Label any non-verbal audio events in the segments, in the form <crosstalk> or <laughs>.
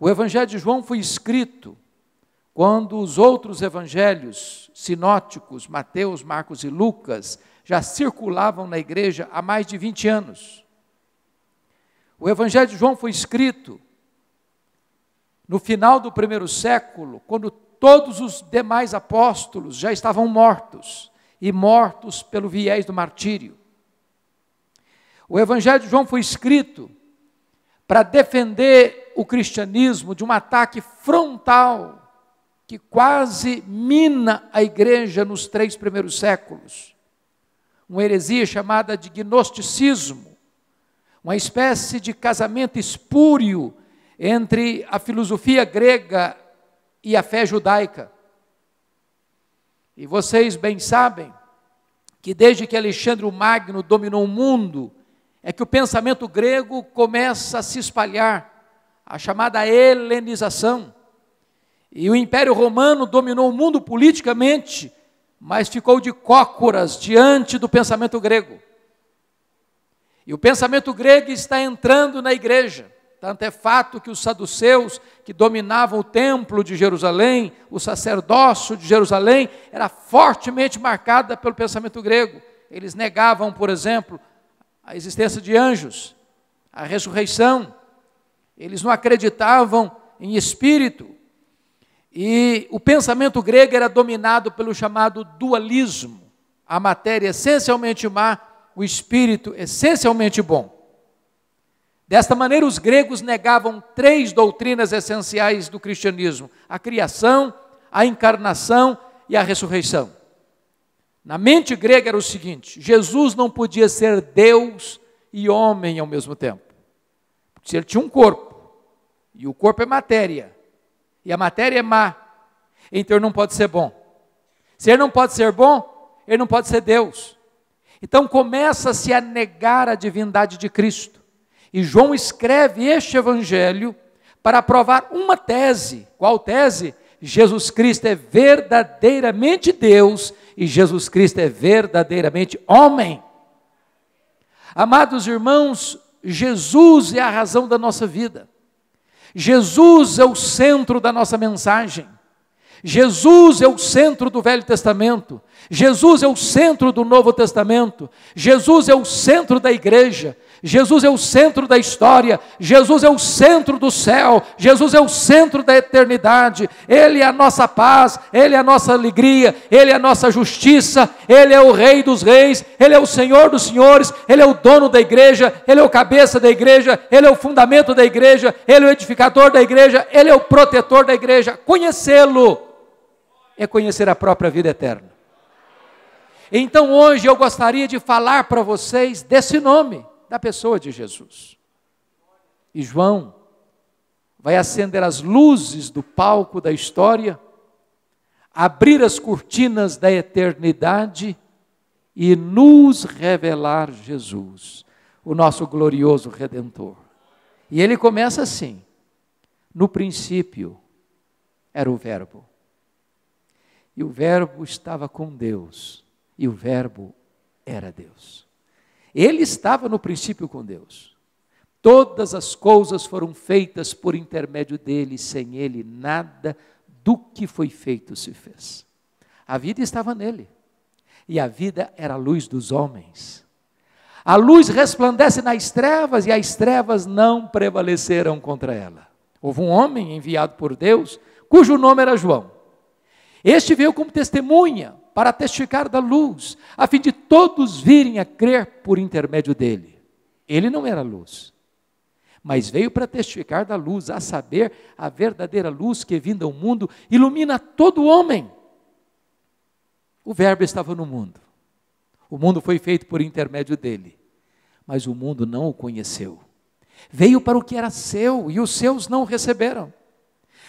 O Evangelho de João foi escrito quando os outros evangelhos sinóticos, Mateus, Marcos e Lucas, já circulavam na igreja há mais de 20 anos. O Evangelho de João foi escrito no final do primeiro século, quando todos os demais apóstolos já estavam mortos e mortos pelo viés do martírio. O Evangelho de João foi escrito para defender o cristianismo de um ataque frontal que quase mina a igreja nos três primeiros séculos. Uma heresia chamada de gnosticismo, uma espécie de casamento espúrio entre a filosofia grega e a fé judaica. E vocês bem sabem que desde que Alexandre o Magno dominou o mundo, é que o pensamento grego começa a se espalhar a chamada helenização. E o Império Romano dominou o mundo politicamente, mas ficou de cócoras diante do pensamento grego. E o pensamento grego está entrando na igreja. Tanto é fato que os saduceus, que dominavam o templo de Jerusalém, o sacerdócio de Jerusalém, era fortemente marcada pelo pensamento grego. Eles negavam, por exemplo, a existência de anjos, a ressurreição, eles não acreditavam em espírito. E o pensamento grego era dominado pelo chamado dualismo. A matéria é essencialmente má, o espírito é essencialmente bom. Desta maneira, os gregos negavam três doutrinas essenciais do cristianismo: a criação, a encarnação e a ressurreição. Na mente grega era o seguinte: Jesus não podia ser Deus e homem ao mesmo tempo. Porque ele tinha um corpo, e o corpo é matéria. E a matéria é má. Então ele não pode ser bom. Se ele não pode ser bom, ele não pode ser Deus. Então começa-se a negar a divindade de Cristo. E João escreve este evangelho para provar uma tese. Qual tese? Jesus Cristo é verdadeiramente Deus e Jesus Cristo é verdadeiramente homem. Amados irmãos, Jesus é a razão da nossa vida. Jesus é o centro da nossa mensagem. Jesus é o centro do Velho Testamento, Jesus é o centro do Novo Testamento, Jesus é o centro da igreja, Jesus é o centro da história, Jesus é o centro do céu, Jesus é o centro da eternidade, Ele é a nossa paz, Ele é a nossa alegria, Ele é a nossa justiça, Ele é o Rei dos Reis, Ele é o Senhor dos Senhores, Ele é o dono da igreja, Ele é o cabeça da igreja, Ele é o fundamento da igreja, Ele é o edificador da igreja, Ele é o protetor da igreja. Conhecê-lo é conhecer a própria vida eterna. Então hoje eu gostaria de falar para vocês desse nome da pessoa de Jesus. E João vai acender as luzes do palco da história, abrir as cortinas da eternidade e nos revelar Jesus, o nosso glorioso redentor. E ele começa assim: No princípio era o Verbo. E o Verbo estava com Deus, e o Verbo era Deus. Ele estava no princípio com Deus. Todas as coisas foram feitas por intermédio dele, sem ele nada do que foi feito se fez. A vida estava nele, e a vida era a luz dos homens. A luz resplandece nas trevas, e as trevas não prevaleceram contra ela. Houve um homem enviado por Deus, cujo nome era João. Este veio como testemunha para testificar da luz, a fim de todos virem a crer por intermédio dele. Ele não era luz, mas veio para testificar da luz, a saber, a verdadeira luz que é vinda ao mundo ilumina todo homem. O Verbo estava no mundo. O mundo foi feito por intermédio dele, mas o mundo não o conheceu. Veio para o que era seu e os seus não o receberam.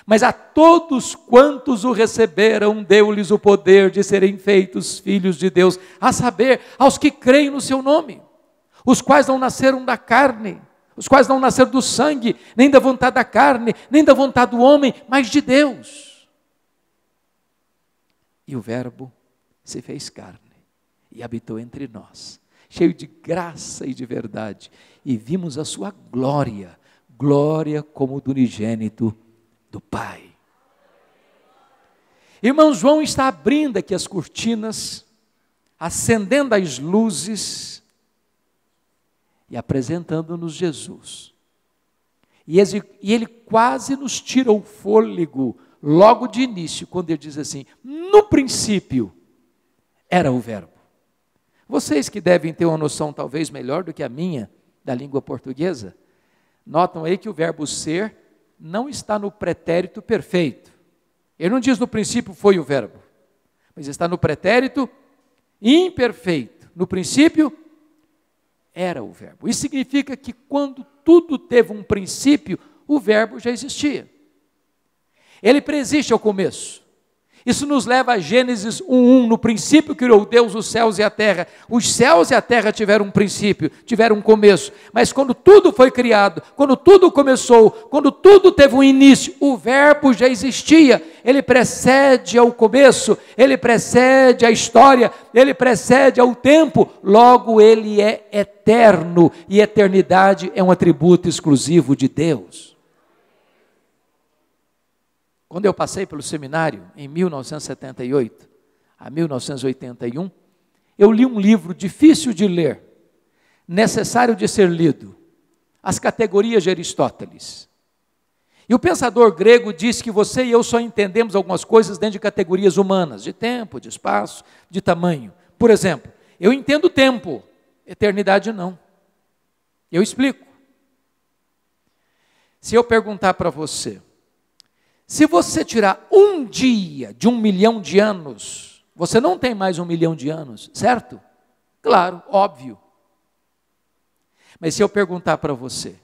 Mas a todos quantos o receberam, deu-lhes o poder de serem feitos filhos de Deus, a saber, aos que creem no seu nome, os quais não nasceram da carne, os quais não nasceram do sangue, nem da vontade da carne, nem da vontade do homem, mas de Deus. E o Verbo se fez carne e habitou entre nós, cheio de graça e de verdade, e vimos a sua glória, glória como do unigênito do Pai. Irmão João está abrindo aqui as cortinas, acendendo as luzes e apresentando-nos Jesus. E ele quase nos tira o fôlego logo de início, quando ele diz assim: no princípio era o Verbo. Vocês que devem ter uma noção talvez melhor do que a minha da língua portuguesa, notam aí que o verbo ser não está no pretérito perfeito. Ele não diz no princípio foi o verbo, mas está no pretérito imperfeito. No princípio era o verbo. Isso significa que quando tudo teve um princípio, o verbo já existia. Ele preexiste ao começo. Isso nos leva a Gênesis 1:1, no princípio criou Deus os céus e a terra. Os céus e a terra tiveram um princípio, tiveram um começo, mas quando tudo foi criado, quando tudo começou, quando tudo teve um início, o verbo já existia. Ele precede ao começo, ele precede à história, ele precede ao tempo, logo ele é eterno e eternidade é um atributo exclusivo de Deus. Quando eu passei pelo seminário, em 1978 a 1981, eu li um livro difícil de ler, necessário de ser lido, As Categorias de Aristóteles. E o pensador grego diz que você e eu só entendemos algumas coisas dentro de categorias humanas, de tempo, de espaço, de tamanho. Por exemplo, eu entendo tempo, eternidade não. Eu explico. Se eu perguntar para você, se você tirar um dia de um milhão de anos, você não tem mais um milhão de anos, certo? Claro, óbvio. Mas se eu perguntar para você,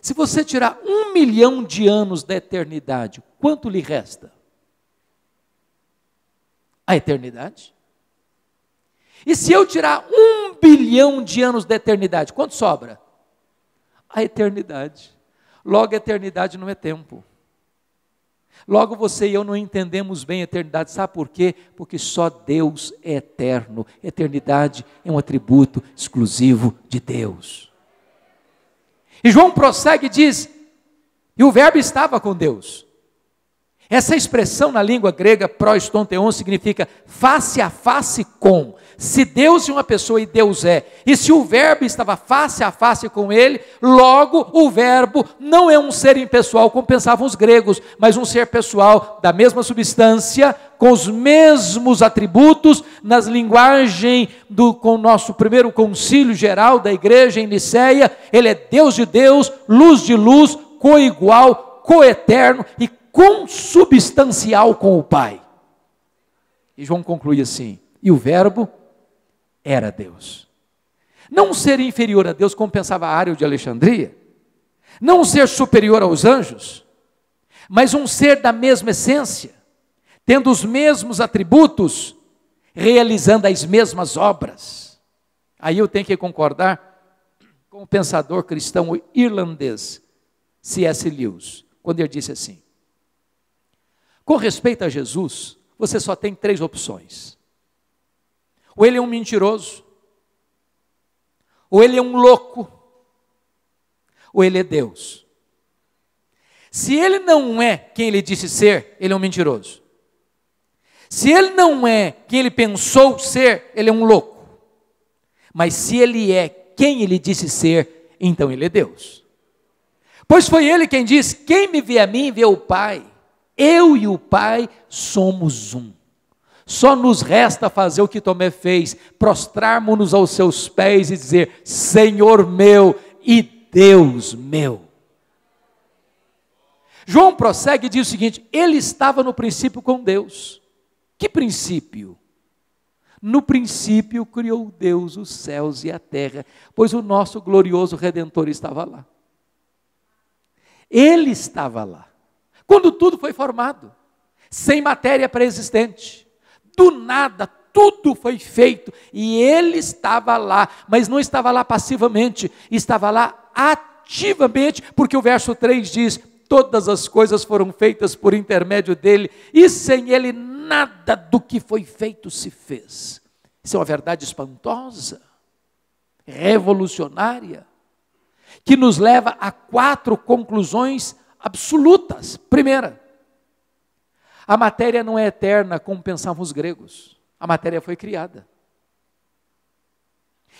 se você tirar um milhão de anos da eternidade, quanto lhe resta? A eternidade. E se eu tirar um bilhão de anos da eternidade, quanto sobra? A eternidade. Logo, a eternidade não é tempo. Logo você e eu não entendemos bem a eternidade, sabe por quê? Porque só Deus é eterno. Eternidade é um atributo exclusivo de Deus. E João prossegue e diz: E o Verbo estava com Deus, essa expressão na língua grega, prostonteon, significa face a face com. Se Deus é uma pessoa e Deus é, e se o Verbo estava face a face com ele, logo o Verbo não é um ser impessoal, como pensavam os gregos, mas um ser pessoal da mesma substância, com os mesmos atributos, nas linguagem do com o nosso primeiro concílio geral da igreja em Niceia, ele é Deus de Deus, luz de luz, coigual, coeterno e consubstancial com o Pai. E João conclui assim: e o Verbo era Deus. Não ser inferior a Deus, como pensava Ário de Alexandria, não ser superior aos anjos, mas um ser da mesma essência, tendo os mesmos atributos, realizando as mesmas obras. Aí eu tenho que concordar com o pensador cristão irlandês C.S. Lewis, quando ele disse assim: com respeito a Jesus, você só tem três opções: ou ele é um mentiroso, ou ele é um louco, ou ele é Deus. Se ele não é quem ele disse ser, ele é um mentiroso. Se ele não é quem ele pensou ser, ele é um louco. Mas se ele é quem ele disse ser, então ele é Deus. Pois foi ele quem disse: Quem me vê a mim, vê o Pai. Eu e o Pai somos um. Só nos resta fazer o que Tomé fez, prostrarmos-nos aos seus pés e dizer: Senhor meu e Deus meu. João prossegue e diz o seguinte: ele estava no princípio com Deus. Que princípio? No princípio criou Deus os céus e a terra, pois o nosso glorioso redentor estava lá. Ele estava lá. Quando tudo foi formado, sem matéria pré-existente, do nada, tudo foi feito e ele estava lá, mas não estava lá passivamente, estava lá ativamente, porque o verso 3 diz: Todas as coisas foram feitas por intermédio dele, e sem ele nada do que foi feito se fez. Isso é uma verdade espantosa, revolucionária, que nos leva a quatro conclusões absolutas. Primeira, a matéria não é eterna como pensavam os gregos. A matéria foi criada.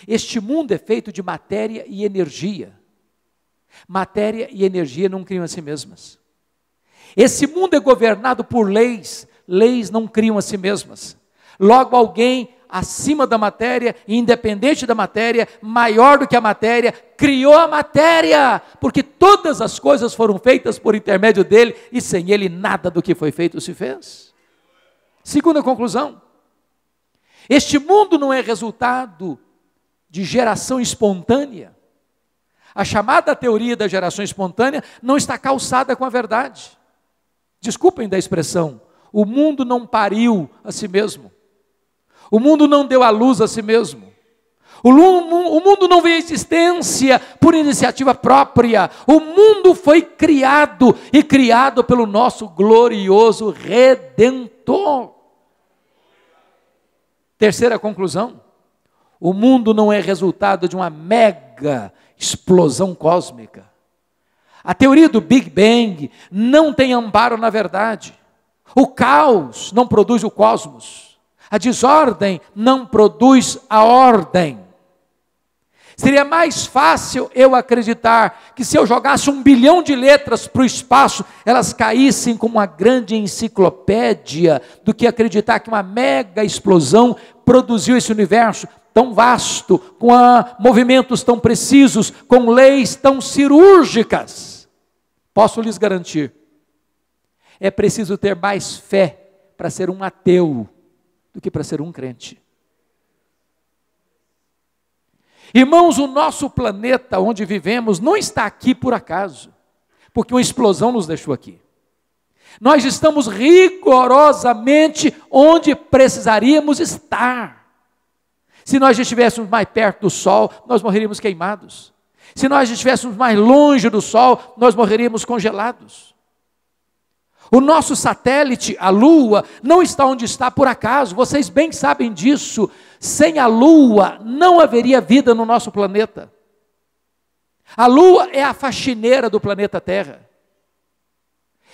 Este mundo é feito de matéria e energia. Matéria e energia não criam a si mesmas. Esse mundo é governado por leis, leis não criam a si mesmas. Logo, alguém acima da matéria, independente da matéria, maior do que a matéria, criou a matéria, porque todas as coisas foram feitas por intermédio dele e sem ele nada do que foi feito se fez. Segunda conclusão: este mundo não é resultado de geração espontânea. A chamada teoria da geração espontânea não está calçada com a verdade. Desculpem da expressão, o mundo não pariu a si mesmo. O mundo não deu a luz a si mesmo. O mundo não veio à existência por iniciativa própria. O mundo foi criado e criado pelo nosso glorioso Redentor. Terceira conclusão: o mundo não é resultado de uma mega explosão cósmica. A teoria do Big Bang não tem amparo na verdade. O caos não produz o cosmos. A desordem não produz a ordem. Seria mais fácil eu acreditar que se eu jogasse um bilhão de letras para o espaço, elas caíssem como uma grande enciclopédia, do que acreditar que uma mega explosão produziu esse universo tão vasto, com ah, movimentos tão precisos, com leis tão cirúrgicas. Posso lhes garantir, é preciso ter mais fé para ser um ateu do que para ser um crente. Irmãos, o nosso planeta onde vivemos não está aqui por acaso, porque uma explosão nos deixou aqui. Nós estamos rigorosamente onde precisaríamos estar. Se nós estivéssemos mais perto do sol, nós morreríamos queimados. Se nós estivéssemos mais longe do sol, nós morreríamos congelados. O nosso satélite, a Lua, não está onde está por acaso, vocês bem sabem disso. Sem a Lua não haveria vida no nosso planeta. A Lua é a faxineira do planeta Terra.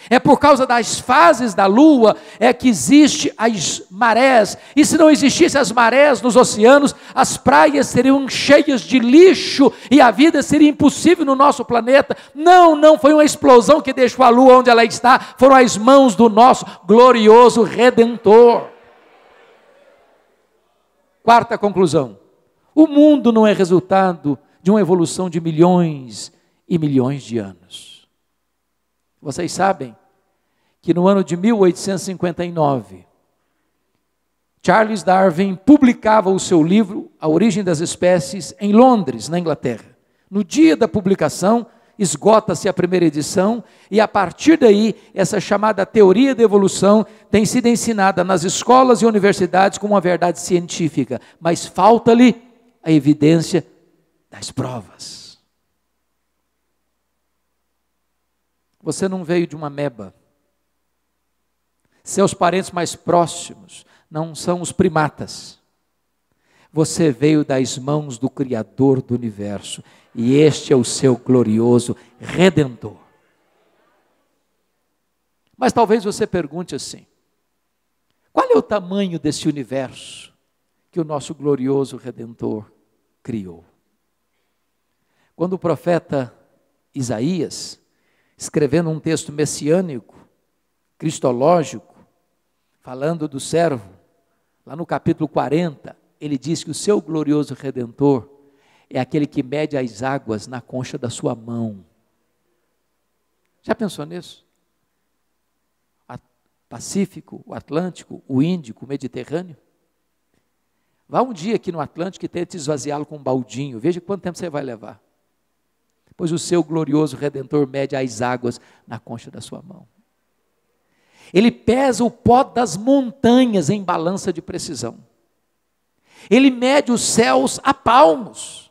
É por causa das fases da Lua é que existe as marés. E se não existissem as marés nos oceanos, as praias seriam cheias de lixo e a vida seria impossível no nosso planeta. Não, não foi uma explosão que deixou a Lua onde ela está, foram as mãos do nosso glorioso Redentor. Quarta conclusão: o mundo não é resultado de uma evolução de milhões e milhões de anos. Vocês sabem que no ano de 1859, Charles Darwin publicava o seu livro A Origem das Espécies em Londres, na Inglaterra. No dia da publicação, esgota-se a primeira edição e a partir daí essa chamada teoria da evolução tem sido ensinada nas escolas e universidades como uma verdade científica, mas falta-lhe a evidência das provas. Você não veio de uma meba. Seus parentes mais próximos não são os primatas. Você veio das mãos do Criador do universo, e este é o seu glorioso Redentor. Mas talvez você pergunte assim: qual é o tamanho desse universo que o nosso glorioso Redentor criou? Quando o profeta Isaías escrevendo um texto messiânico, cristológico, falando do servo, lá no capítulo 40, ele diz que o seu glorioso redentor é aquele que mede as águas na concha da sua mão. Já pensou nisso? O Pacífico, o Atlântico, o Índico, o Mediterrâneo? Vá um dia aqui no Atlântico e tente esvaziá-lo com um baldinho, veja quanto tempo você vai levar pois o seu glorioso redentor mede as águas na concha da sua mão. Ele pesa o pó das montanhas em balança de precisão. Ele mede os céus a palmos.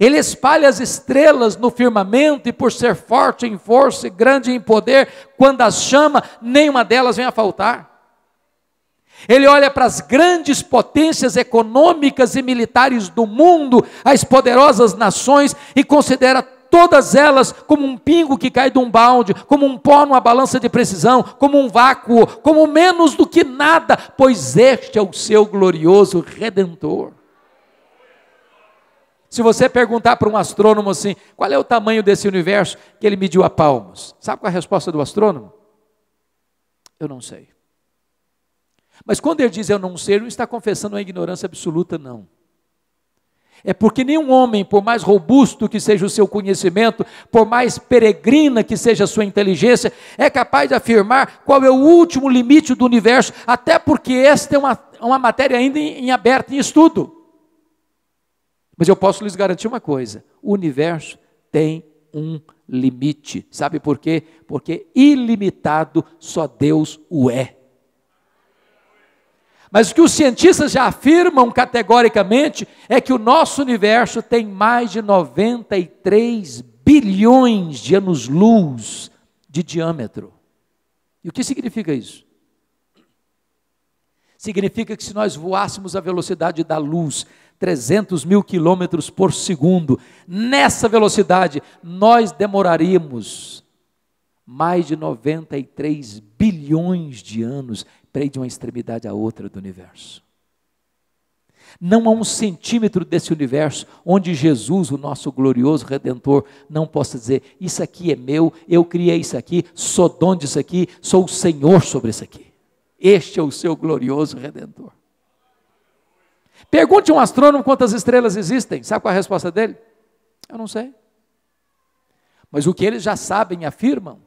Ele espalha as estrelas no firmamento, e por ser forte em força e grande em poder, quando as chama, nenhuma delas vem a faltar. Ele olha para as grandes potências econômicas e militares do mundo, as poderosas nações, e considera todas elas como um pingo que cai de um balde, como um pó numa balança de precisão, como um vácuo, como menos do que nada, pois este é o seu glorioso redentor. Se você perguntar para um astrônomo assim, qual é o tamanho desse universo que ele mediu a palmos? Sabe qual é a resposta do astrônomo? Eu não sei. Mas quando ele diz eu não sei, não está confessando uma ignorância absoluta, não. É porque nenhum homem, por mais robusto que seja o seu conhecimento, por mais peregrina que seja a sua inteligência, é capaz de afirmar qual é o último limite do universo, até porque esta é uma, uma matéria ainda em, em aberto, em estudo. Mas eu posso lhes garantir uma coisa: o universo tem um limite. Sabe por quê? Porque ilimitado só Deus o é. Mas o que os cientistas já afirmam categoricamente é que o nosso universo tem mais de 93 bilhões de anos-luz de diâmetro. E o que significa isso? Significa que se nós voássemos à velocidade da luz, 300 mil quilômetros por segundo, nessa velocidade, nós demoraríamos mais de 93 bilhões de anos prende de uma extremidade à outra do universo. Não há um centímetro desse universo onde Jesus, o nosso glorioso redentor, não possa dizer: Isso aqui é meu, eu criei isso aqui, sou dono disso aqui, sou o Senhor sobre isso aqui. Este é o seu glorioso redentor. Pergunte a um astrônomo quantas estrelas existem, sabe qual é a resposta dele? Eu não sei. Mas o que eles já sabem e afirmam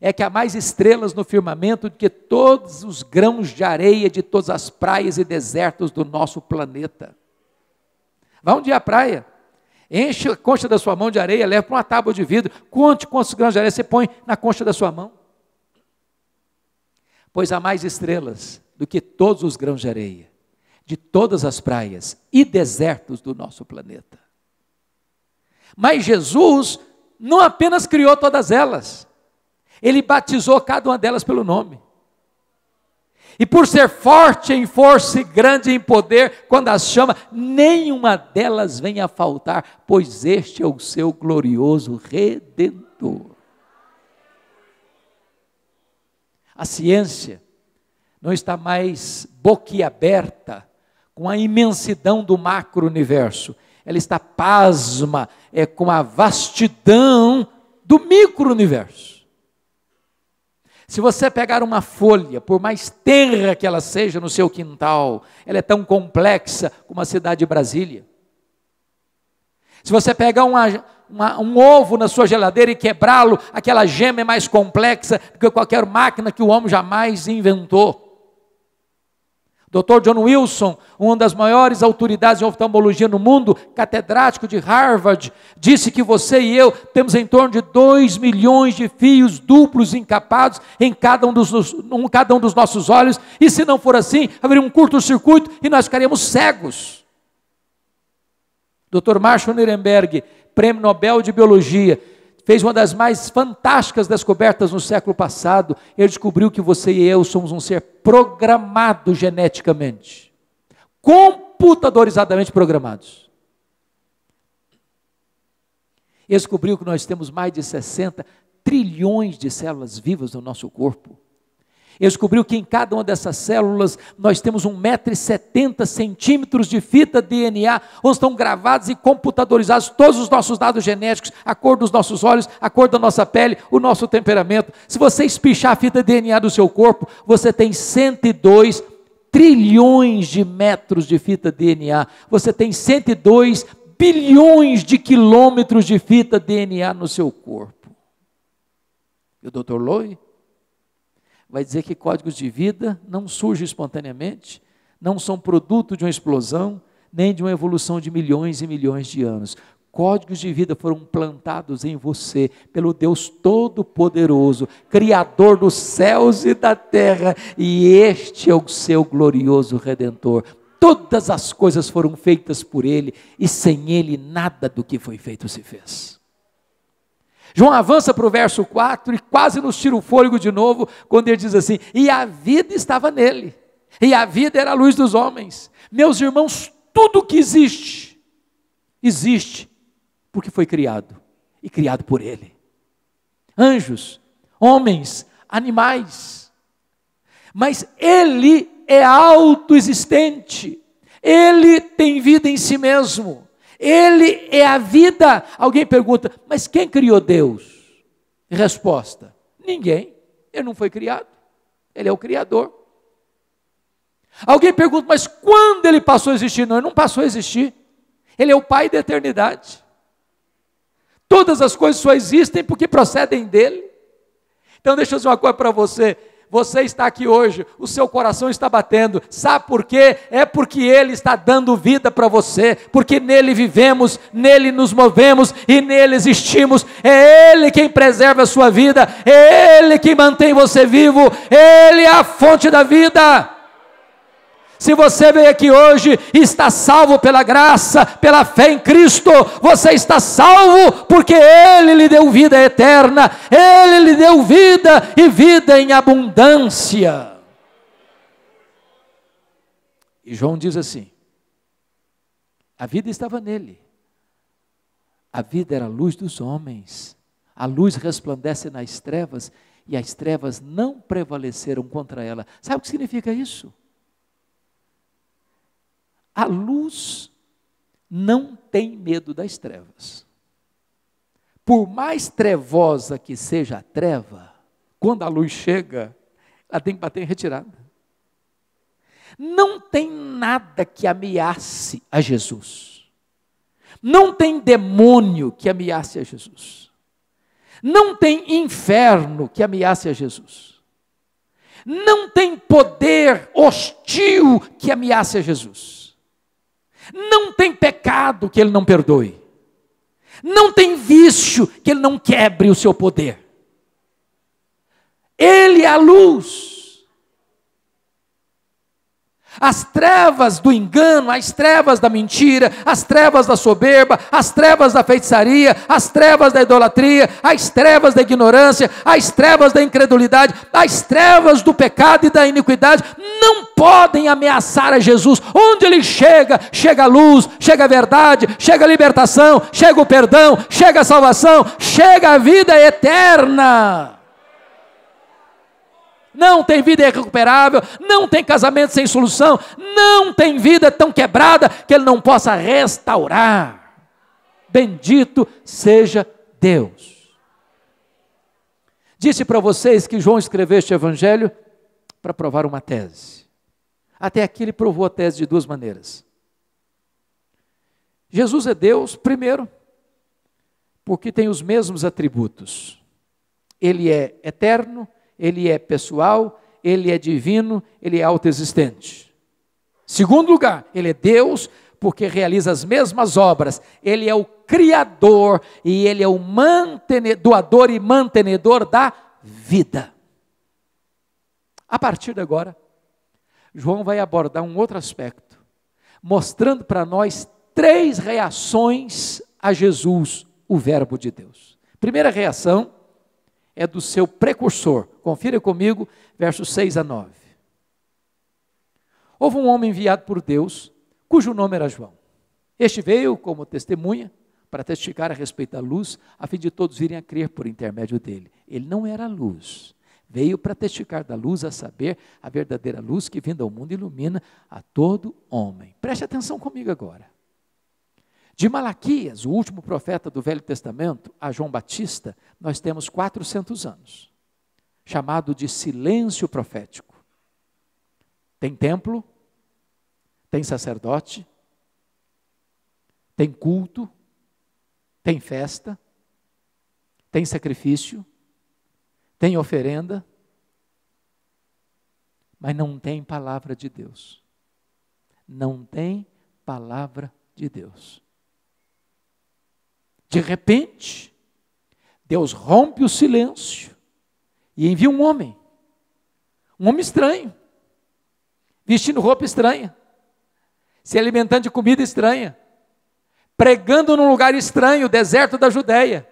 é que há mais estrelas no firmamento do que todos os grãos de areia de todas as praias e desertos do nosso planeta. Vá um dia à praia, enche a concha da sua mão de areia, leva para uma tábua de vidro, conte quantos grãos de areia você põe na concha da sua mão. Pois há mais estrelas do que todos os grãos de areia, de todas as praias e desertos do nosso planeta. Mas Jesus não apenas criou todas elas, ele batizou cada uma delas pelo nome. E por ser forte em força e grande em poder, quando as chama, nenhuma delas vem a faltar, pois este é o seu glorioso redentor. A ciência não está mais boquiaberta com a imensidão do macro-universo. Ela está pasma é, com a vastidão do micro-universo. Se você pegar uma folha, por mais terra que ela seja no seu quintal, ela é tão complexa como a cidade de Brasília. Se você pegar uma, uma, um ovo na sua geladeira e quebrá-lo, aquela gema é mais complexa do que qualquer máquina que o homem jamais inventou. Dr. John Wilson, uma das maiores autoridades em oftalmologia no mundo, catedrático de Harvard, disse que você e eu temos em torno de 2 milhões de fios duplos encapados em cada um dos, um, cada um dos nossos olhos, e se não for assim, haveria um curto-circuito e nós ficaríamos cegos. Dr. Marshall Nirenberg, prêmio Nobel de Biologia, fez uma das mais fantásticas descobertas no século passado. Ele descobriu que você e eu somos um ser programado geneticamente, computadorizadamente programados. Ele descobriu que nós temos mais de 60 trilhões de células vivas no nosso corpo. Eu descobriu que em cada uma dessas células nós temos 1,70m de fita DNA, onde estão gravados e computadorizados todos os nossos dados genéticos, a cor dos nossos olhos, a cor da nossa pele, o nosso temperamento. Se você espichar a fita DNA do seu corpo, você tem 102 trilhões de metros de fita DNA. Você tem 102 bilhões de quilômetros de fita DNA no seu corpo. E o Dr. Loi? vai dizer que códigos de vida não surgem espontaneamente, não são produto de uma explosão, nem de uma evolução de milhões e milhões de anos. Códigos de vida foram plantados em você pelo Deus Todo-Poderoso, Criador dos céus e da terra, e este é o seu glorioso Redentor. Todas as coisas foram feitas por Ele, e sem Ele nada do que foi feito se fez. João avança para o verso 4 e quase nos tira o fôlego de novo, quando ele diz assim: E a vida estava nele, e a vida era a luz dos homens. Meus irmãos, tudo que existe, existe porque foi criado e criado por ele. Anjos, homens, animais. Mas ele é autoexistente, ele tem vida em si mesmo. Ele é a vida. Alguém pergunta, mas quem criou Deus? Resposta: ninguém. Ele não foi criado. Ele é o Criador. Alguém pergunta, mas quando ele passou a existir? Não, ele não passou a existir. Ele é o Pai da eternidade. Todas as coisas só existem porque procedem dele. Então, deixa eu dizer uma coisa para você: você está aqui hoje, o seu coração está batendo. Sabe por quê? É porque Ele está dando vida para você, porque nele vivemos, nele nos movemos e nele existimos. É Ele quem preserva a sua vida, é Ele que mantém você vivo, Ele é a fonte da vida. Se você veio aqui hoje e está salvo pela graça, pela fé em Cristo, você está salvo porque Ele lhe deu vida eterna, Ele lhe deu vida e vida em abundância. E João diz assim: a vida estava nele, a vida era a luz dos homens, a luz resplandece nas trevas e as trevas não prevaleceram contra ela. Sabe o que significa isso? A luz não tem medo das trevas. Por mais trevosa que seja a treva, quando a luz chega, ela tem que bater em retirada. Não tem nada que ameace a Jesus. Não tem demônio que ameace a Jesus. Não tem inferno que ameace a Jesus. Não tem poder hostil que ameace a Jesus. Não tem pecado que ele não perdoe. Não tem vício que ele não quebre o seu poder. Ele é a luz. As trevas do engano, as trevas da mentira, as trevas da soberba, as trevas da feitiçaria, as trevas da idolatria, as trevas da ignorância, as trevas da incredulidade, as trevas do pecado e da iniquidade não podem ameaçar a Jesus. Onde ele chega, chega a luz, chega a verdade, chega a libertação, chega o perdão, chega a salvação, chega a vida eterna. Não tem vida irrecuperável, não tem casamento sem solução, não tem vida tão quebrada que ele não possa restaurar. Bendito seja Deus. Disse para vocês que João escreveu este evangelho para provar uma tese. Até aqui ele provou a tese de duas maneiras. Jesus é Deus, primeiro, porque tem os mesmos atributos. Ele é eterno, ele é pessoal, ele é divino, ele é autoexistente. Segundo lugar, ele é Deus, porque realiza as mesmas obras. Ele é o Criador e ele é o doador e mantenedor da vida. A partir de agora, João vai abordar um outro aspecto, mostrando para nós três reações a Jesus, o Verbo de Deus. Primeira reação é do seu precursor. Confira comigo, versos 6 a 9. Houve um homem enviado por Deus, cujo nome era João. Este veio como testemunha para testificar a respeito da luz, a fim de todos irem a crer por intermédio dele. Ele não era luz, veio para testificar da luz, a saber, a verdadeira luz que vinda ao mundo ilumina a todo homem. Preste atenção comigo agora. De Malaquias, o último profeta do Velho Testamento, a João Batista, nós temos 400 anos, chamado de silêncio profético. Tem templo, tem sacerdote, tem culto, tem festa, tem sacrifício, tem oferenda, mas não tem palavra de Deus. Não tem palavra de Deus. De repente, Deus rompe o silêncio e envia um homem, um homem estranho, vestindo roupa estranha, se alimentando de comida estranha, pregando num lugar estranho, o deserto da Judéia.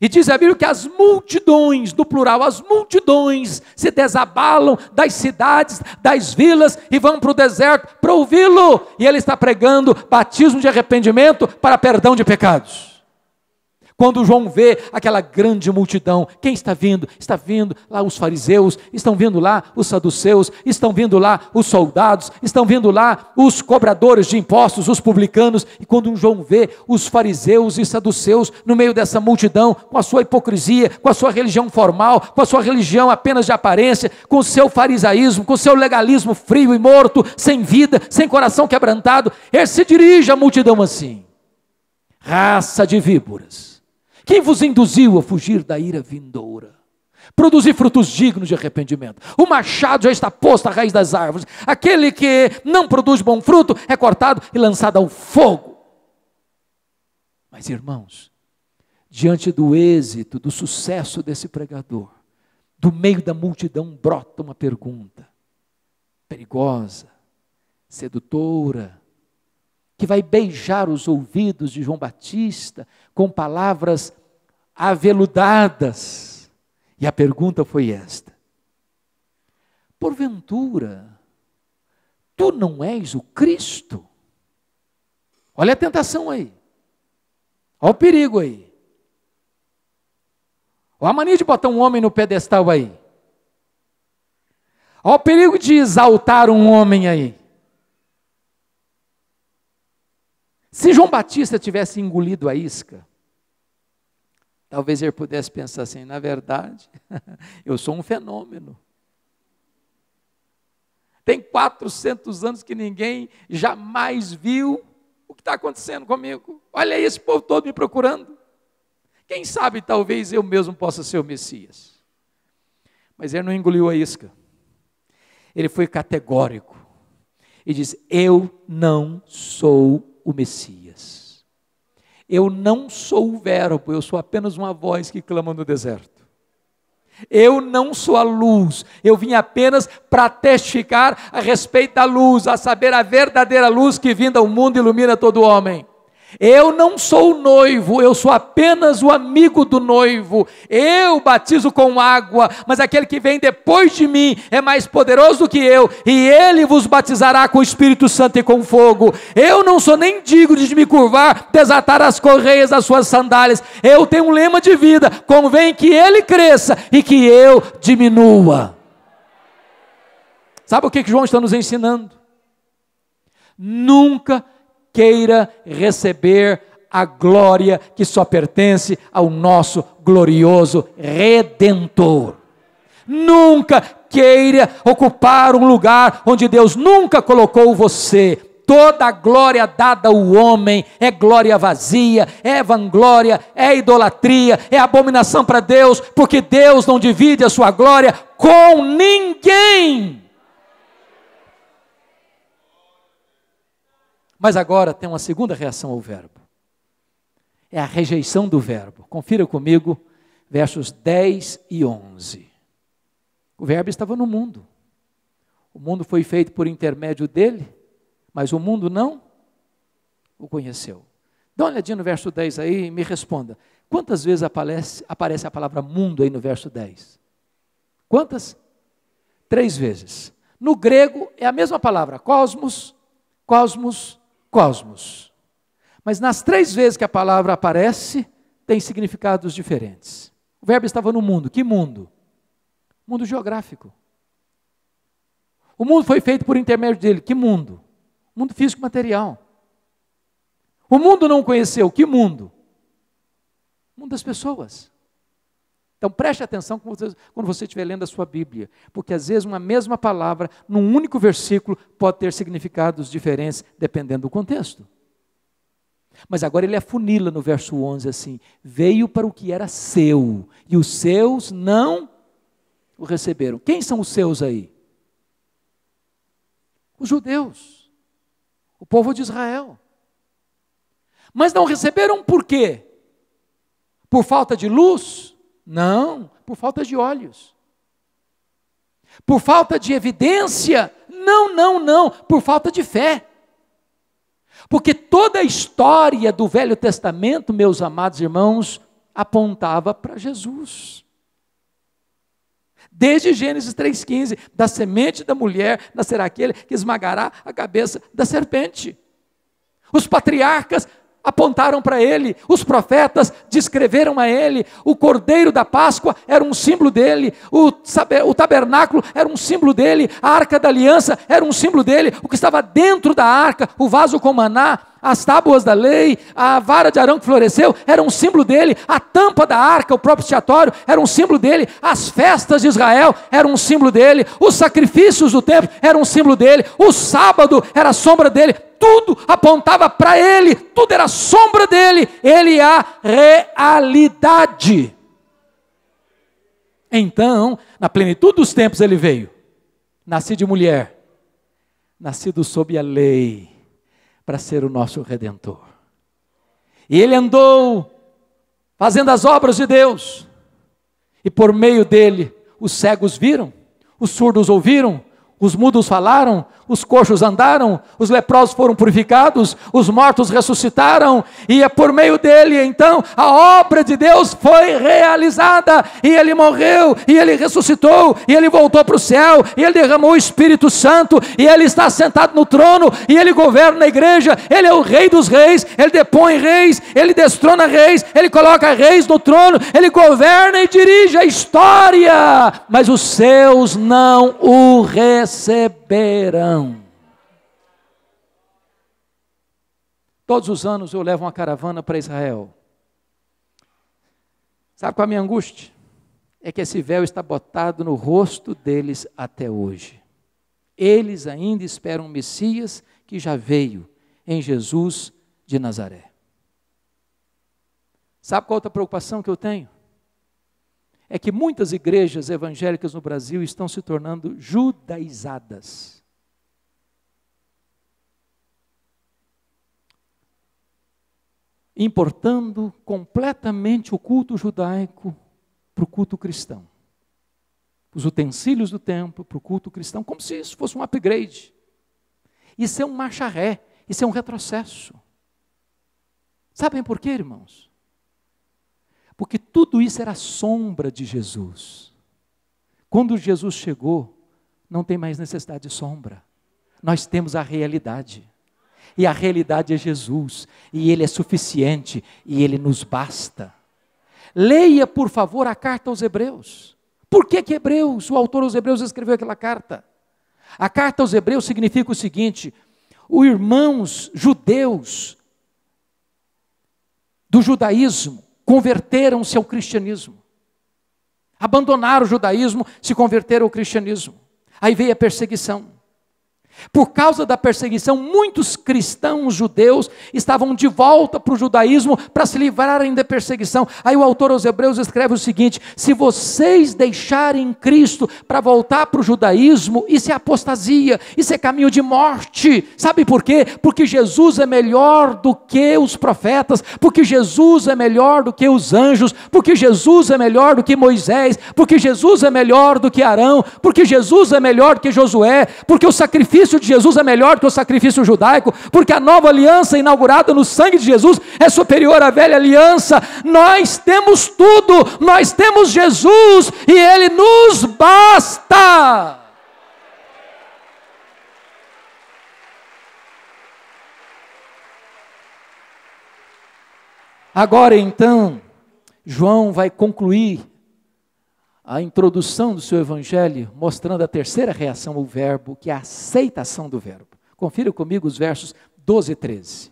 E diz a Bíblia que as multidões, no plural, as multidões se desabalam das cidades, das vilas e vão para o deserto para ouvi-lo. E ele está pregando batismo de arrependimento para perdão de pecados. Quando João vê aquela grande multidão, quem está vindo? Está vindo lá os fariseus, estão vindo lá os saduceus, estão vindo lá os soldados, estão vindo lá os cobradores de impostos, os publicanos. E quando João vê os fariseus e saduceus no meio dessa multidão, com a sua hipocrisia, com a sua religião formal, com a sua religião apenas de aparência, com o seu farisaísmo, com o seu legalismo frio e morto, sem vida, sem coração quebrantado, ele se dirige à multidão assim: raça de víboras. Quem vos induziu a fugir da ira vindoura? Produzir frutos dignos de arrependimento. O machado já está posto à raiz das árvores. Aquele que não produz bom fruto é cortado e lançado ao fogo. Mas, irmãos, diante do êxito, do sucesso desse pregador, do meio da multidão brota uma pergunta perigosa, sedutora, que vai beijar os ouvidos de João Batista com palavras aveludadas. E a pergunta foi esta: Porventura, tu não és o Cristo? Olha a tentação aí, olha o perigo aí, olha a mania de botar um homem no pedestal aí, olha o perigo de exaltar um homem aí. Se João Batista tivesse engolido a isca, talvez ele pudesse pensar assim: na verdade, <laughs> eu sou um fenômeno. Tem 400 anos que ninguém jamais viu o que está acontecendo comigo. Olha aí esse povo todo me procurando. Quem sabe talvez eu mesmo possa ser o Messias. Mas ele não engoliu a isca. Ele foi categórico e disse: Eu não sou o Messias. Eu não sou o Verbo, eu sou apenas uma voz que clama no deserto. Eu não sou a luz, eu vim apenas para testificar a respeito da luz, a saber a verdadeira luz que vinda ao mundo ilumina todo homem. Eu não sou o noivo, eu sou apenas o amigo do noivo. Eu batizo com água, mas aquele que vem depois de mim é mais poderoso do que eu, e ele vos batizará com o Espírito Santo e com fogo. Eu não sou nem digno de me curvar, desatar as correias das suas sandálias. Eu tenho um lema de vida: convém que ele cresça e que eu diminua. Sabe o que João está nos ensinando? Nunca queira receber a glória que só pertence ao nosso glorioso Redentor. Nunca queira ocupar um lugar onde Deus nunca colocou você. Toda a glória dada ao homem é glória vazia, é vanglória, é idolatria, é abominação para Deus, porque Deus não divide a sua glória com ninguém. Mas agora tem uma segunda reação ao verbo. É a rejeição do verbo. Confira comigo versos 10 e 11. O verbo estava no mundo. O mundo foi feito por intermédio dele, mas o mundo não o conheceu. Dá uma olhadinha no verso 10 aí e me responda. Quantas vezes aparece, aparece a palavra mundo aí no verso 10? Quantas? Três vezes. No grego é a mesma palavra, cosmos, cosmos, cosmos. Mas nas três vezes que a palavra aparece, tem significados diferentes. O verbo estava no mundo. Que mundo? Mundo geográfico. O mundo foi feito por intermédio dele. Que mundo? Mundo físico material. O mundo não conheceu. Que mundo? mundo das pessoas. Então preste atenção quando você estiver lendo a sua Bíblia, porque às vezes uma mesma palavra, num único versículo, pode ter significados diferentes dependendo do contexto. Mas agora ele afunila no verso 11 assim: Veio para o que era seu, e os seus não o receberam. Quem são os seus aí? Os judeus, o povo de Israel. Mas não receberam por quê? Por falta de luz? Não, por falta de olhos. Por falta de evidência? Não, não, não, por falta de fé. Porque toda a história do Velho Testamento, meus amados irmãos, apontava para Jesus. Desde Gênesis 3,15, da semente da mulher nascerá aquele que esmagará a cabeça da serpente. Os patriarcas apontaram para ele, os profetas descreveram a ele, o cordeiro da Páscoa era um símbolo dele, o, o tabernáculo era um símbolo dele, a arca da aliança era um símbolo dele, o que estava dentro da arca, o vaso com maná, as tábuas da lei, a vara de Arão que floresceu, era um símbolo dele, a tampa da arca, o próprio teatório, era um símbolo dele, as festas de Israel eram um símbolo dele, os sacrifícios do templo eram um símbolo dele, o sábado era a sombra dele, tudo apontava para ele, tudo era sombra dele, ele é a realidade. Então, na plenitude dos tempos ele veio, Nascido de mulher, nascido sob a lei para ser o nosso redentor. E ele andou fazendo as obras de Deus, e por meio dele os cegos viram, os surdos ouviram, os mudos falaram, os coxos andaram, os leprosos foram purificados, os mortos ressuscitaram, e é por meio dele então a obra de Deus foi realizada, e ele morreu, e ele ressuscitou, e ele voltou para o céu, e ele derramou o Espírito Santo, e ele está sentado no trono, e ele governa a igreja, ele é o rei dos reis, ele depõe reis, ele destrona reis, ele coloca reis no trono, ele governa e dirige a história, mas os seus não o recebem receberão. Todos os anos eu levo uma caravana para Israel. Sabe qual é a minha angústia? É que esse véu está botado no rosto deles até hoje. Eles ainda esperam o Messias que já veio em Jesus de Nazaré. Sabe qual é outra preocupação que eu tenho? é que muitas igrejas evangélicas no Brasil estão se tornando judaizadas. Importando completamente o culto judaico para o culto cristão. Os utensílios do templo para o culto cristão, como se isso fosse um upgrade. Isso é um macharé, isso é um retrocesso. Sabem por quê, irmãos? Porque tudo isso era sombra de Jesus. Quando Jesus chegou, não tem mais necessidade de sombra. Nós temos a realidade. E a realidade é Jesus. E Ele é suficiente. E Ele nos basta. Leia, por favor, a carta aos Hebreus. Por que, que Hebreus, o autor aos Hebreus, escreveu aquela carta? A carta aos Hebreus significa o seguinte: os irmãos judeus do judaísmo converteram-se ao cristianismo. Abandonaram o judaísmo, se converteram ao cristianismo. Aí veio a perseguição. Por causa da perseguição, muitos cristãos judeus estavam de volta para o judaísmo para se livrarem da perseguição. Aí o autor aos Hebreus escreve o seguinte: se vocês deixarem Cristo para voltar para o judaísmo, isso é apostasia, isso é caminho de morte. Sabe por quê? Porque Jesus é melhor do que os profetas, porque Jesus é melhor do que os anjos, porque Jesus é melhor do que Moisés, porque Jesus é melhor do que Arão, porque Jesus é melhor do que Josué, porque o sacrifício sacrifício de Jesus é melhor que o sacrifício judaico, porque a nova aliança inaugurada no sangue de Jesus é superior à velha aliança. Nós temos tudo, nós temos Jesus e ele nos basta. Agora então, João vai concluir a introdução do seu evangelho, mostrando a terceira reação ao verbo, que é a aceitação do verbo. Confira comigo os versos 12 e 13.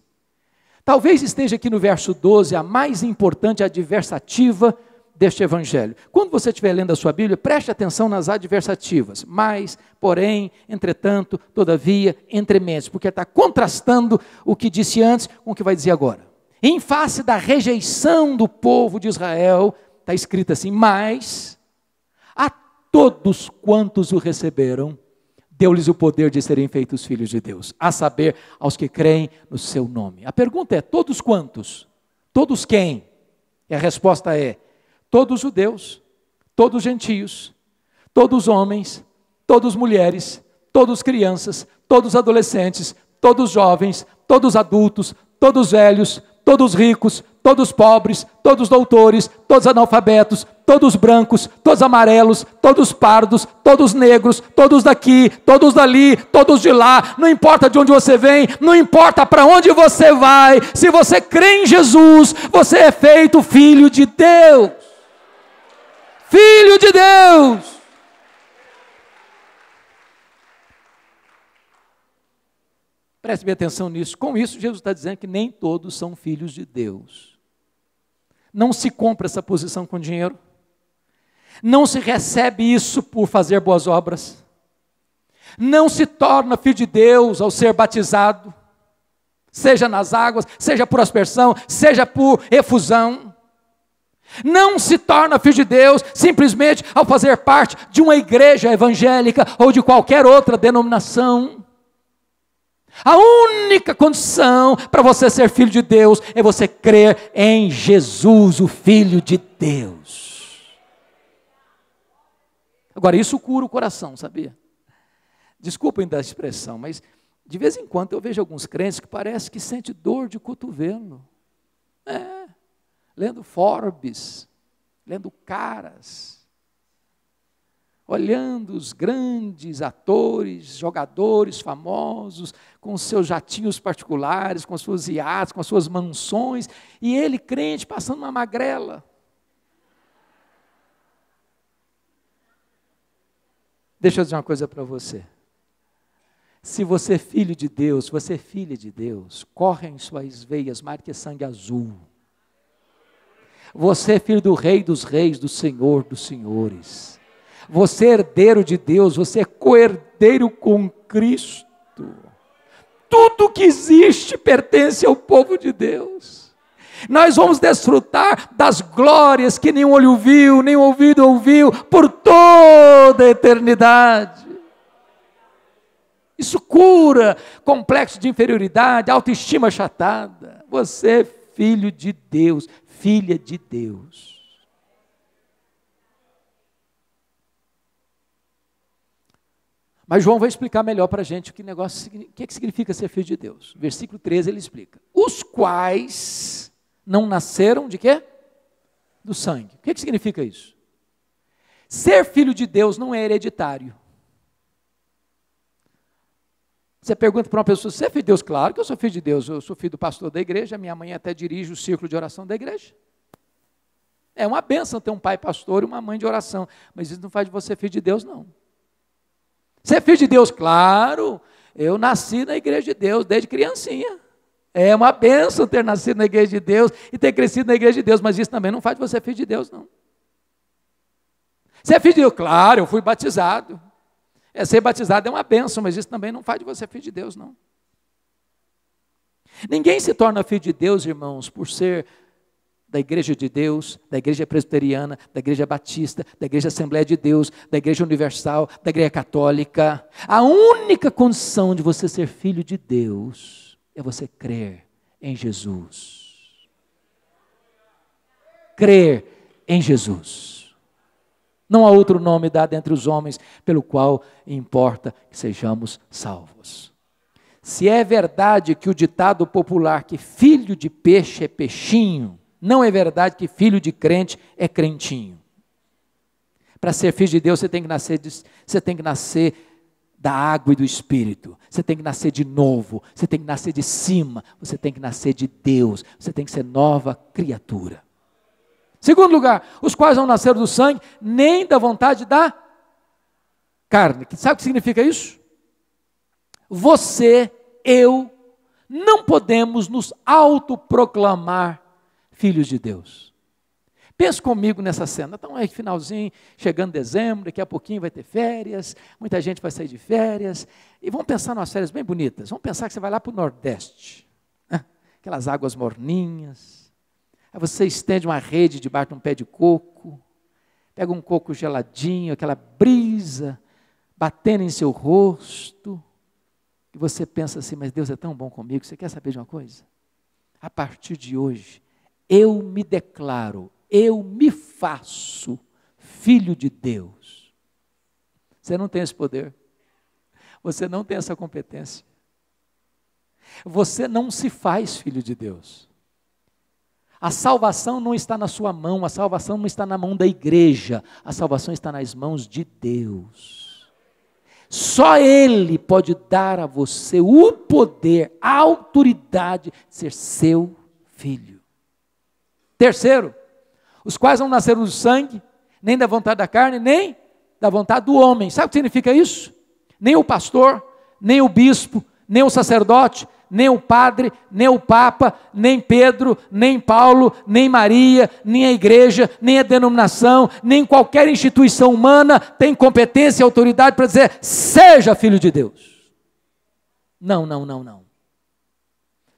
Talvez esteja aqui no verso 12 a mais importante adversativa deste evangelho. Quando você estiver lendo a sua Bíblia, preste atenção nas adversativas. Mas, porém, entretanto, todavia, entrementes, porque está contrastando o que disse antes com o que vai dizer agora. Em face da rejeição do povo de Israel, está escrito assim: mas a todos quantos o receberam, deu-lhes o poder de serem feitos filhos de Deus, a saber, aos que creem no seu nome. A pergunta é: todos quantos? Todos quem? E a resposta é: todos judeus, todos gentios, todos homens, todos mulheres, todos crianças, todos adolescentes, todos jovens, todos adultos, todos velhos, todos ricos, todos pobres, todos doutores, todos analfabetos, todos brancos, todos amarelos, todos pardos, todos negros, todos daqui, todos dali, todos de lá, não importa de onde você vem, não importa para onde você vai, se você crê em Jesus, você é feito filho de Deus. Filho de Deus. Preste bem atenção nisso. Com isso, Jesus está dizendo que nem todos são filhos de Deus. Não se compra essa posição com dinheiro. Não se recebe isso por fazer boas obras. Não se torna filho de Deus ao ser batizado, seja nas águas, seja por aspersão, seja por efusão. Não se torna filho de Deus simplesmente ao fazer parte de uma igreja evangélica ou de qualquer outra denominação. A única condição para você ser filho de Deus é você crer em Jesus, o Filho de Deus. Agora, isso cura o coração, sabia? Desculpem da expressão, mas de vez em quando eu vejo alguns crentes que parece que sente dor de cotovelo. É, lendo Forbes, lendo Caras, olhando os grandes atores, jogadores famosos, com seus jatinhos particulares, com suas iates, com suas mansões, e ele crente passando uma magrela. Deixa eu dizer uma coisa para você. Se você é filho de Deus, você é filha de Deus, corre em suas veias, marque sangue azul. Você é filho do Rei dos Reis, do Senhor dos Senhores. Você é herdeiro de Deus, você é coerdeiro com Cristo. Tudo que existe pertence ao povo de Deus. Nós vamos desfrutar das glórias que nenhum olho viu, nem ouvido ouviu, por toda a eternidade. Isso cura complexo de inferioridade, autoestima achatada. Você é filho de Deus, filha de Deus. Mas João vai explicar melhor para a gente o que negócio, o que, é que significa ser filho de Deus. Versículo 13 ele explica: os quais não nasceram de quê? Do sangue. O que, é que significa isso? Ser filho de Deus não é hereditário. Você pergunta para uma pessoa: você é filho de Deus? Claro que eu sou filho de Deus. Eu sou filho do pastor da igreja. Minha mãe até dirige o círculo de oração da igreja. É uma benção ter um pai pastor e uma mãe de oração, mas isso não faz de você filho de Deus, não. Você é filho de Deus? Claro, eu nasci na igreja de Deus desde criancinha. É uma benção ter nascido na igreja de Deus e ter crescido na igreja de Deus, mas isso também não faz você filho de Deus, não. Você é filho de Deus? Claro, eu fui batizado. É, ser batizado é uma benção, mas isso também não faz de você filho de Deus, não. Ninguém se torna filho de Deus, irmãos, por ser da Igreja de Deus, da Igreja Presbiteriana, da Igreja Batista, da Igreja Assembleia de Deus, da Igreja Universal, da Igreja Católica. A única condição de você ser filho de Deus é você crer em Jesus. Crer em Jesus. Não há outro nome dado entre os homens pelo qual importa que sejamos salvos. Se é verdade que o ditado popular que filho de peixe é peixinho, não é verdade que filho de crente é crentinho. Para ser filho de Deus, você tem que nascer, de, você tem que nascer da água e do espírito. Você tem que nascer de novo, você tem que nascer de cima, você tem que nascer de Deus, você tem que ser nova criatura. Segundo lugar, os quais não nasceram do sangue, nem da vontade da carne. Sabe o que significa isso? Você, eu, não podemos nos autoproclamar filhos de Deus. Pense comigo nessa cena. Então, aí, finalzinho, chegando dezembro, daqui a pouquinho vai ter férias, muita gente vai sair de férias. E vamos pensar nas férias bem bonitas. Vamos pensar que você vai lá para o Nordeste, né? aquelas águas morninhas. Aí você estende uma rede debaixo de um pé de coco, pega um coco geladinho, aquela brisa batendo em seu rosto. E você pensa assim: Mas Deus é tão bom comigo. Você quer saber de uma coisa? A partir de hoje, eu me declaro, eu me faço filho de Deus. Você não tem esse poder. Você não tem essa competência. Você não se faz filho de Deus. A salvação não está na sua mão, a salvação não está na mão da igreja, a salvação está nas mãos de Deus. Só Ele pode dar a você o poder, a autoridade de ser seu filho. Terceiro, os quais não nasceram do sangue, nem da vontade da carne, nem da vontade do homem. Sabe o que significa isso? Nem o pastor, nem o bispo, nem o sacerdote, nem o padre, nem o papa, nem Pedro, nem Paulo, nem Maria, nem a igreja, nem a denominação, nem qualquer instituição humana tem competência e autoridade para dizer: seja filho de Deus. Não, não, não, não.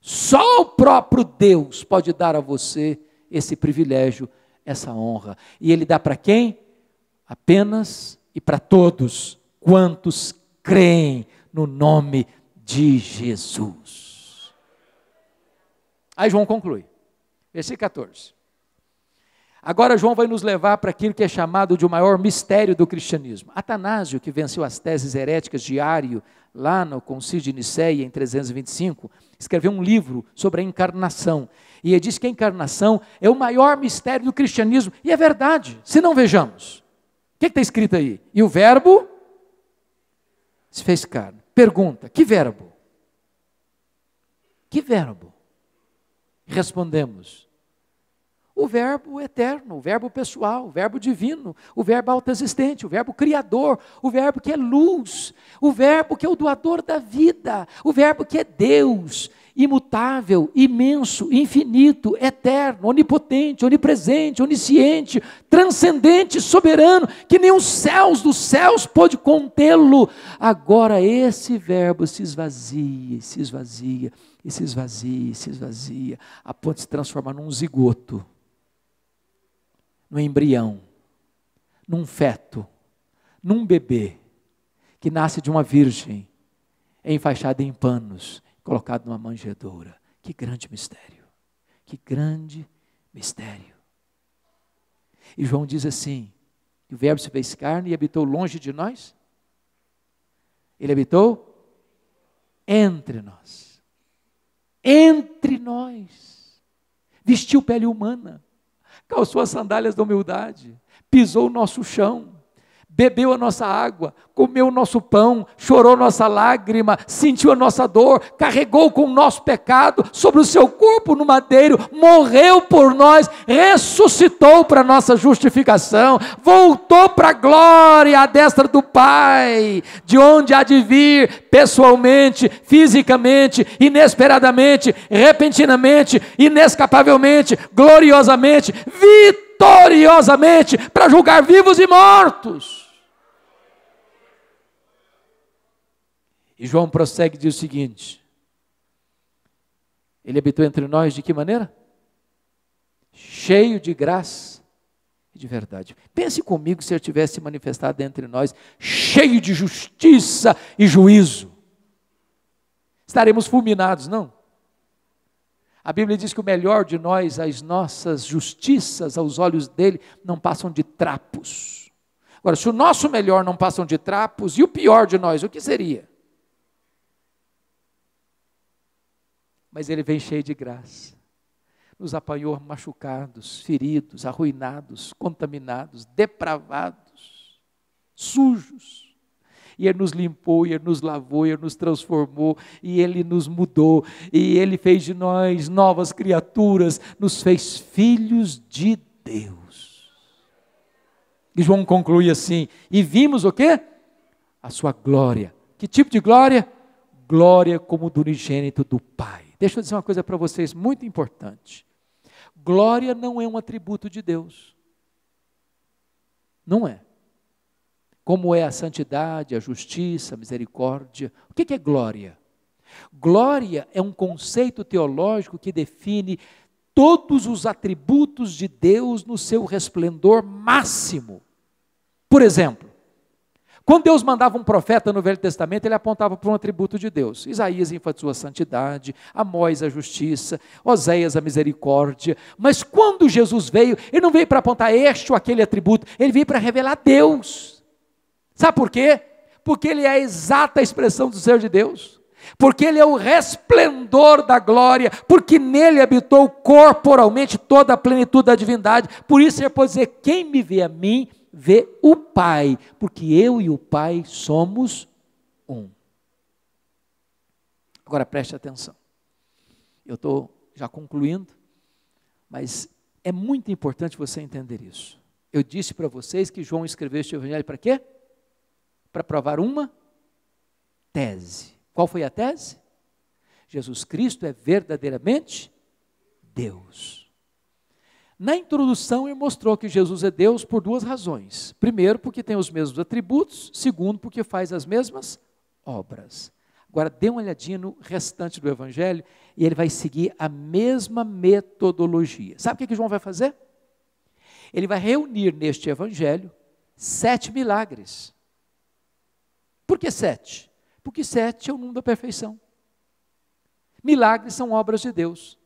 Só o próprio Deus pode dar a você esse privilégio, essa honra. E ele dá para quem? Apenas e para todos quantos creem no nome de Jesus. Aí João conclui, versículo 14. Agora João vai nos levar para aquilo que é chamado de o maior mistério do cristianismo. Atanásio, que venceu as teses heréticas de lá no concílio de Nicéia, em 325, escreveu um livro sobre a encarnação e ele diz que a encarnação é o maior mistério do cristianismo. E é verdade, se não vejamos. O que é está escrito aí? E o verbo se fez carne. Pergunta: que verbo? Que verbo? Respondemos: o verbo eterno, o verbo pessoal, o verbo divino, o verbo autoexistente, o verbo criador, o verbo que é luz, o verbo que é o doador da vida, o verbo que é Deus imutável, imenso, infinito, eterno, onipotente, onipresente, onisciente, transcendente, soberano, que nem os céus dos céus pôde contê-lo. Agora esse verbo se esvazia, se esvazia, e se esvazia, e se esvazia, a ponto de se transformar num zigoto, num embrião, num feto, num bebê que nasce de uma virgem, enfaixada em panos colocado numa manjedoura. Que grande mistério! Que grande mistério! E João diz assim: o Verbo se fez carne e habitou longe de nós. Ele habitou entre nós. Entre nós. Vestiu pele humana, calçou as sandálias da humildade, pisou o nosso chão bebeu a nossa água, comeu o nosso pão, chorou nossa lágrima, sentiu a nossa dor, carregou com o nosso pecado sobre o seu corpo no madeiro, morreu por nós, ressuscitou para nossa justificação, voltou para a glória à destra do Pai, de onde há de vir pessoalmente, fisicamente, inesperadamente, repentinamente, inescapavelmente, gloriosamente, vitoriosamente, para julgar vivos e mortos. E João prossegue e diz o seguinte: Ele habitou entre nós de que maneira? Cheio de graça e de verdade. Pense comigo se eu tivesse manifestado entre nós cheio de justiça e juízo. Estaremos fulminados, não? A Bíblia diz que o melhor de nós, as nossas justiças aos olhos dele, não passam de trapos. Agora, se o nosso melhor não passam de trapos, e o pior de nós, o que seria? mas ele vem cheio de graça. Nos apanhou machucados, feridos, arruinados, contaminados, depravados, sujos. E Ele nos limpou, e Ele nos lavou, e Ele nos transformou, e Ele nos mudou, e Ele fez de nós novas criaturas, nos fez filhos de Deus. E João conclui assim: e vimos o quê? A sua glória. Que tipo de glória? Glória como do unigênito do Pai. Deixa eu dizer uma coisa para vocês muito importante. Glória não é um atributo de Deus. Não é. Como é a santidade, a justiça, a misericórdia. O que é glória? Glória é um conceito teológico que define todos os atributos de Deus no seu resplendor máximo. Por exemplo, quando Deus mandava um profeta no Velho Testamento, ele apontava para um atributo de Deus. Isaías enfatizou a santidade, Amós a justiça, Oséias a misericórdia. Mas quando Jesus veio, ele não veio para apontar este ou aquele atributo, ele veio para revelar Deus. Sabe por quê? Porque ele é a exata expressão do ser de Deus. Porque ele é o resplendor da glória, porque nele habitou corporalmente toda a plenitude da divindade. Por isso ele pode dizer: quem me vê a mim, vê o Pai, porque eu e o Pai somos um. Agora preste atenção. Eu estou já concluindo, mas é muito importante você entender isso. Eu disse para vocês que João escreveu este evangelho para quê? Para provar uma tese. Qual foi a tese? Jesus Cristo é verdadeiramente Deus. Na introdução, ele mostrou que Jesus é Deus por duas razões. Primeiro, porque tem os mesmos atributos. Segundo, porque faz as mesmas obras. Agora, dê uma olhadinha no restante do Evangelho e ele vai seguir a mesma metodologia. Sabe o que, que João vai fazer? Ele vai reunir neste Evangelho sete milagres. Por que sete? Porque sete é o número da perfeição. Milagres são obras de Deus.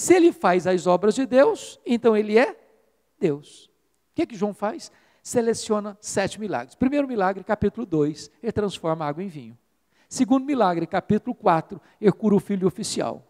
Se ele faz as obras de Deus, então ele é Deus. O que, é que João faz? Seleciona sete milagres. Primeiro milagre, capítulo 2, ele transforma água em vinho. Segundo milagre, capítulo 4, ele cura o filho oficial.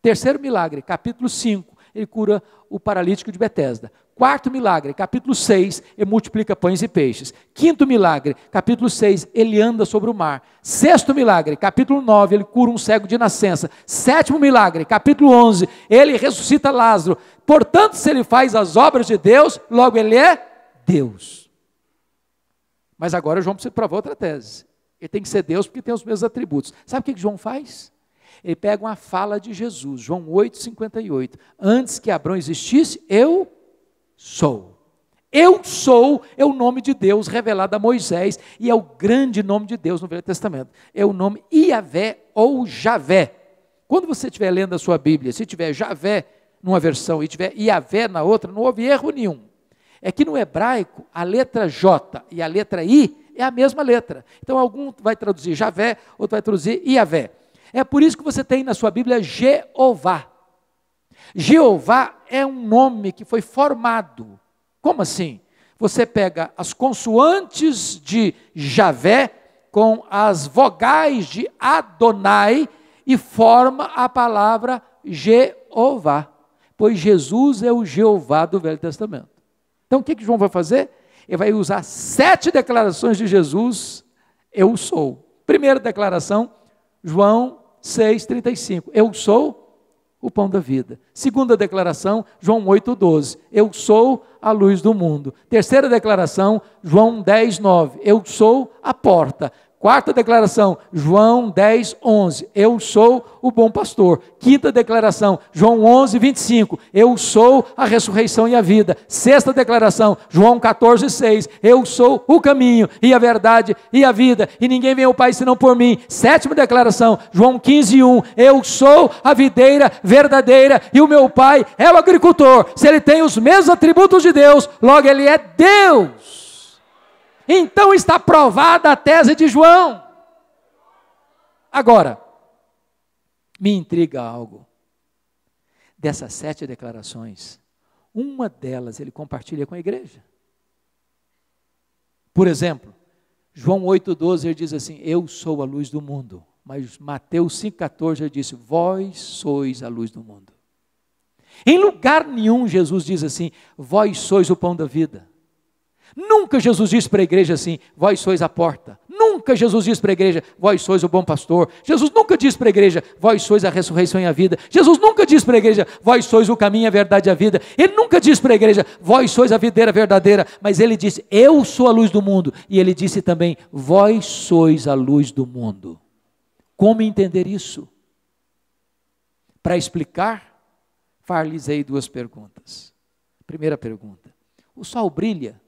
Terceiro milagre, capítulo 5, ele cura o paralítico de Betesda. Quarto milagre, capítulo 6, ele multiplica pães e peixes. Quinto milagre, capítulo 6, ele anda sobre o mar. Sexto milagre, capítulo 9, ele cura um cego de nascença. Sétimo milagre, capítulo 11, ele ressuscita Lázaro. Portanto, se ele faz as obras de Deus, logo ele é Deus. Mas agora João precisa provar outra tese. Ele tem que ser Deus porque tem os mesmos atributos. Sabe o que, João faz? Ele pega uma fala de Jesus, João 58. Antes que Abraão existisse, eu sou. Eu sou é o nome de Deus revelado a Moisés e é o grande nome de Deus no Velho Testamento. É o nome Iavé ou Javé. Quando você estiver lendo a sua Bíblia, se tiver Javé numa versão e tiver Iavé na outra, não houve erro nenhum. É que no hebraico, a letra J e a letra I é a mesma letra. Então, algum vai traduzir Javé, outro vai traduzir Iavé. É por isso que você tem na sua Bíblia Jeová. Jeová é um nome que foi formado. Como assim? Você pega as consoantes de Javé com as vogais de Adonai e forma a palavra Jeová. Pois Jesus é o Jeová do Velho Testamento. Então o que, que João vai fazer? Ele vai usar sete declarações de Jesus: Eu sou. Primeira declaração, João 6,35. Eu sou o pão da vida. Segunda declaração, João 8,12. Eu sou a luz do mundo. Terceira declaração, João 10, 9. Eu sou a porta. Quarta declaração, João 10, 11. Eu sou o bom pastor. Quinta declaração, João 11, 25. Eu sou a ressurreição e a vida. Sexta declaração, João 14, 6. Eu sou o caminho e a verdade e a vida. E ninguém vem ao Pai senão por mim. Sétima declaração, João 15, 1. Eu sou a videira verdadeira e o o meu pai é o agricultor. Se ele tem os mesmos atributos de Deus, logo ele é Deus. Então está provada a tese de João. Agora, me intriga algo. Dessas sete declarações, uma delas ele compartilha com a igreja. Por exemplo, João 8,12 ele diz assim: Eu sou a luz do mundo. Mas Mateus 5,14 ele disse: Vós sois a luz do mundo. Em lugar nenhum Jesus diz assim: vós sois o pão da vida. Nunca Jesus disse para a igreja assim: vós sois a porta. Nunca Jesus disse para a igreja: vós sois o bom pastor. Jesus nunca disse para a igreja: vós sois a ressurreição e a vida. Jesus nunca disse para a igreja: vós sois o caminho, a verdade e a vida. Ele nunca disse para a igreja: vós sois a videira verdadeira. Mas ele disse: eu sou a luz do mundo. E ele disse também: vós sois a luz do mundo. Como entender isso? Para explicar far-lhes-ei duas perguntas. Primeira pergunta: O sol brilha?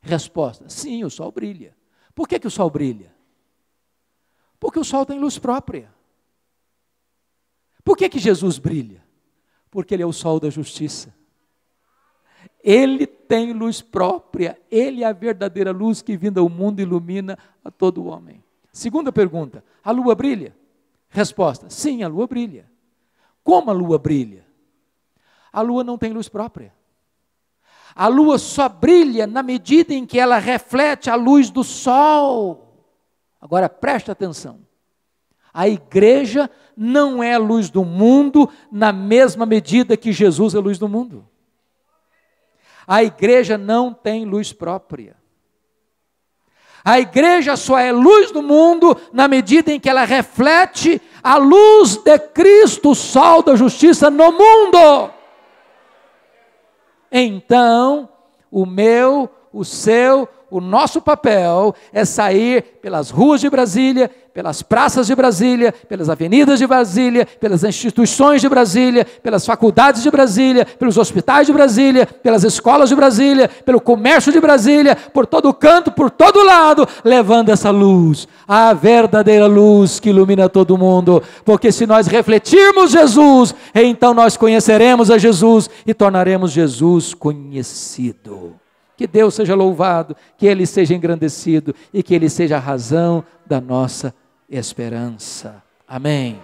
Resposta: Sim, o sol brilha. Por que, que o sol brilha? Porque o sol tem luz própria. Por que, que Jesus brilha? Porque ele é o sol da justiça. Ele tem luz própria, ele é a verdadeira luz que vinda ao mundo ilumina a todo homem. Segunda pergunta: a lua brilha? Resposta: sim, a lua brilha. Como a lua brilha? A lua não tem luz própria. A lua só brilha na medida em que ela reflete a luz do sol. Agora preste atenção. A igreja não é luz do mundo na mesma medida que Jesus é luz do mundo. A igreja não tem luz própria. A igreja só é luz do mundo na medida em que ela reflete a luz de Cristo, o sol da justiça no mundo então o meu, o seu o nosso papel é sair pelas ruas de Brasília, pelas praças de Brasília, pelas avenidas de Brasília, pelas instituições de Brasília, pelas faculdades de Brasília, pelos hospitais de Brasília, pelas escolas de Brasília, pelo comércio de Brasília, por todo canto, por todo lado, levando essa luz, a verdadeira luz que ilumina todo mundo. Porque se nós refletirmos Jesus, então nós conheceremos a Jesus e tornaremos Jesus conhecido. Que Deus seja louvado, que Ele seja engrandecido e que Ele seja a razão da nossa esperança. Amém.